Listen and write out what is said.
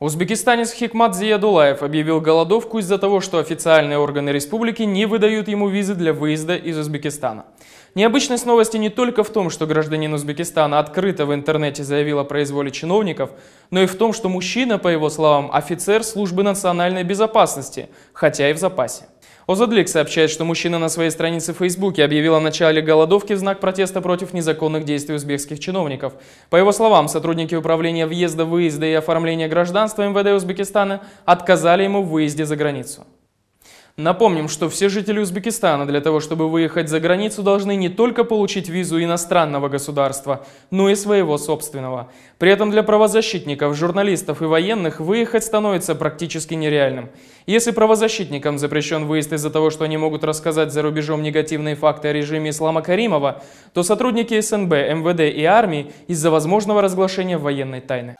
Узбекистанец Хикмат Зиядулаев объявил голодовку из-за того, что официальные органы республики не выдают ему визы для выезда из Узбекистана. Необычность новости не только в том, что гражданин Узбекистана открыто в интернете заявил о произволе чиновников, но и в том, что мужчина, по его словам, офицер службы национальной безопасности, хотя и в запасе. Озадлик сообщает, что мужчина на своей странице в Фейсбуке объявил о начале голодовки в знак протеста против незаконных действий узбекских чиновников. По его словам, сотрудники управления въезда, выезда и оформления гражданства МВД Узбекистана отказали ему в выезде за границу. Напомним, что все жители Узбекистана для того, чтобы выехать за границу, должны не только получить визу иностранного государства, но и своего собственного. При этом для правозащитников, журналистов и военных выехать становится практически нереальным. Если правозащитникам запрещен выезд из-за того, что они могут рассказать за рубежом негативные факты о режиме Ислама Каримова, то сотрудники СНБ, МВД и армии из-за возможного разглашения военной тайны.